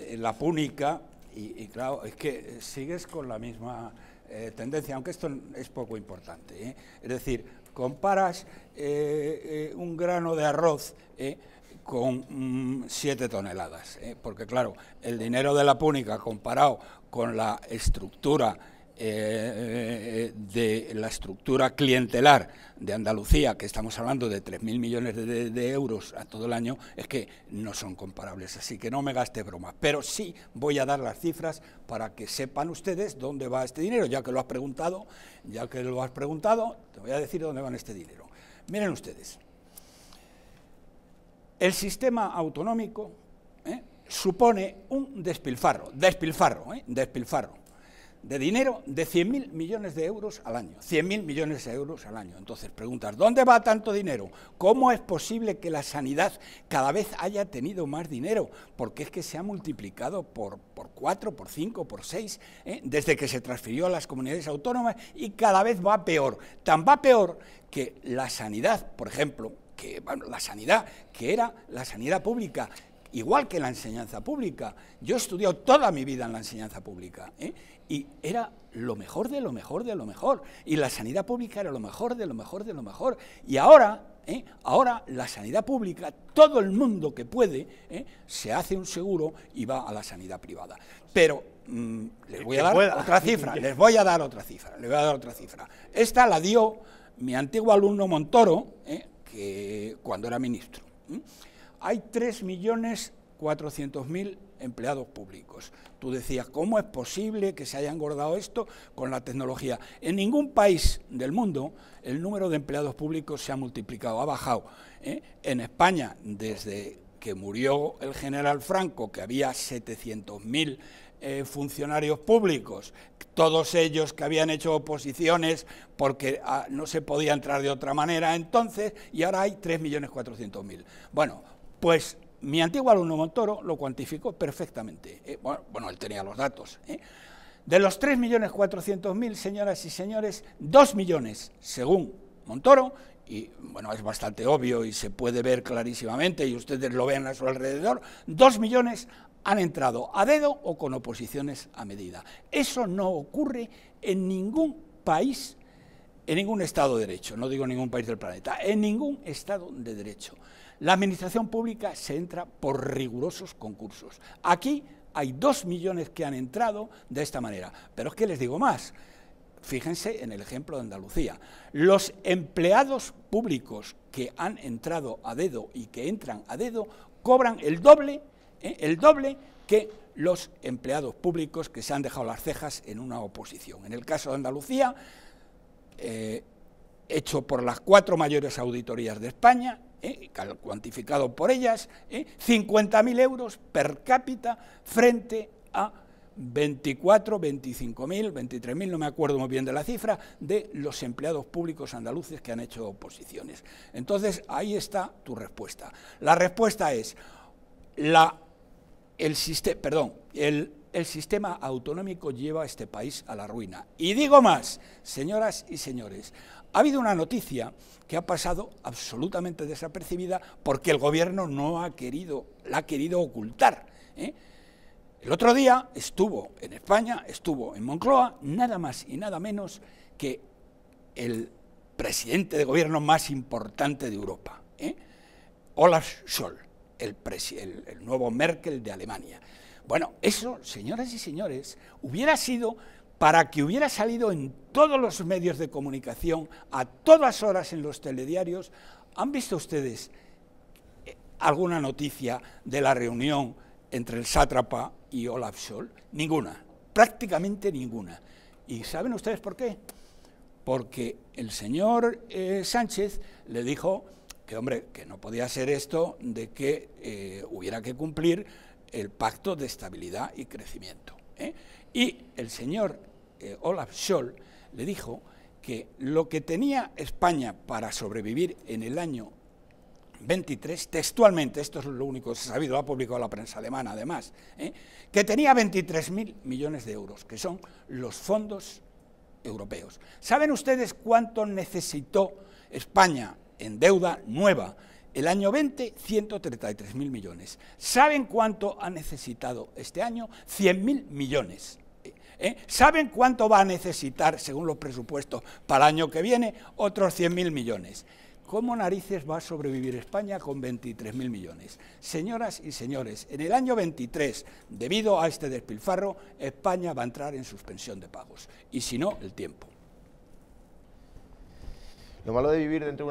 Eh, la púnica, y, claro, es que sigues con la misma eh, tendencia, aunque esto es poco importante. ¿eh? Es decir, comparas un grano de arroz con mm, siete toneladas, porque claro, el dinero de la púnica comparado con la estructura de la estructura clientelar de Andalucía, que estamos hablando de 3.000 millones de, euros a todo el año, es que no son comparables, así que no me gaste broma, Pero sí voy a dar las cifras para que sepan ustedes dónde va este dinero, ya que lo has preguntado, ya que lo has preguntado, te voy a decir dónde va este dinero. Miren ustedes, el sistema autonómico ¿eh? supone un despilfarro, despilfarro, ¿eh? despilfarro de dinero de 100.000 millones de euros al año. 100.000 millones de euros al año. Entonces preguntas, ¿dónde va tanto dinero? ¿Cómo es posible que la sanidad cada vez haya tenido más dinero? Porque es que se ha multiplicado por, por por cinco, por seis, ¿eh? desde que se transfirió a las comunidades autónomas y cada vez va peor. Tan va peor que la sanidad, por ejemplo, que bueno, la sanidad, que era la sanidad pública, igual que la enseñanza pública. Yo he estudiado toda mi vida en la enseñanza pública ¿eh? y era lo mejor de lo mejor de lo mejor. Y la sanidad pública era lo mejor de lo mejor de lo mejor. Y ahora, ¿eh? ahora la sanidad pública, todo el mundo que puede, ¿eh? se hace un seguro y va a la sanidad privada. Pero mm, les voy a dar otra cifra, les voy a dar otra cifra, les voy a dar otra cifra. Esta la dio mi antiguo alumno Montoro, que cuando era ministro hay 3.400.000 empleados públicos. Tú decías, ¿cómo es posible que se haya engordado esto con la tecnología? En ningún país del mundo el número de empleados públicos se ha multiplicado, ha bajado. ¿eh? En España, desde que murió el general Franco, que había 700.000 eh, funcionarios públicos, todos ellos que habían hecho oposiciones porque ah, no se podía entrar de otra manera entonces, y ahora hay 3.400.000. Bueno, pues mi antiguo alumno Montoro lo cuantificó perfectamente. Eh, bueno, él tenía los datos. ¿eh? De los 3.400.000, señoras y señores, 2 millones, según Montoro, y bueno, es bastante obvio y se puede ver clarísimamente, y ustedes lo vean a su alrededor, 2 millones han entrado a dedo o con oposiciones a medida. Eso no ocurre en ningún país, en ningún Estado de Derecho, no digo ningún país del planeta, en ningún Estado de Derecho. La administración pública se entra por rigurosos concursos. Aquí hay dos millones que han entrado de esta manera. Pero es que les digo más. Fíjense en el ejemplo de Andalucía. Los empleados públicos que han entrado a dedo y que entran a dedo cobran el doble, ¿eh? el doble que los empleados públicos que se han dejado las cejas en una oposición. En el caso de Andalucía, eh, hecho por las cuatro mayores auditorías de España, ¿eh? cuantificado por ellas, 50.000 ¿eh? euros per cápita frente a 24, 25.000, 23.000, no me acuerdo muy bien de la cifra, de los empleados públicos andaluces que han hecho oposiciones. Entonces, ahí está tu respuesta. La respuesta es, la el, sistema, perdón, el, sistema autonómico lleva a este país a la ruina. Y digo más, señoras y señores, ha habido una noticia que ha pasado absolutamente desapercibida porque el gobierno no ha querido, la ha querido ocultar. ¿eh? El otro día estuvo en España, estuvo en Moncloa, nada más y nada menos que el presidente de gobierno más importante de Europa, ¿eh? Olaf Scholz el, nuevo Merkel de Alemania. Bueno, eso, señoras y señores, hubiera sido para que hubiera salido en todos los medios de comunicación, a todas horas en los telediarios. ¿Han visto ustedes eh, alguna noticia de la reunión entre el sátrapa y Olaf Scholz? Ninguna, prácticamente ninguna. ¿Y saben ustedes por qué? Porque el señor eh, Sánchez le dijo que, hombre, que no podía ser esto de que eh, hubiera que cumplir el pacto de estabilidad y crecimiento. ¿eh? Y el señor eh, Olaf Scholl le dijo que lo que tenía España para sobrevivir en el año 23, textualmente, esto es lo único que se ha sabido, lo ha publicado la prensa alemana además, que tenía 23.000 millones de euros, que son los fondos europeos. ¿Saben ustedes cuánto necesitó España en deuda nueva. El año 20, 133 mil millones. ¿Saben cuánto ha necesitado este año? 100 mil millones. Eh, ¿eh? ¿Saben cuánto va a necesitar, según los presupuestos, para el año que viene? Otros 100 mil millones. ¿Cómo narices va a sobrevivir España con 23.000 millones? Señoras y señores, en el año 23, debido a este despilfarro, España va a entrar en suspensión de pagos. Y si no, el tiempo. Lo malo de vivir dentro de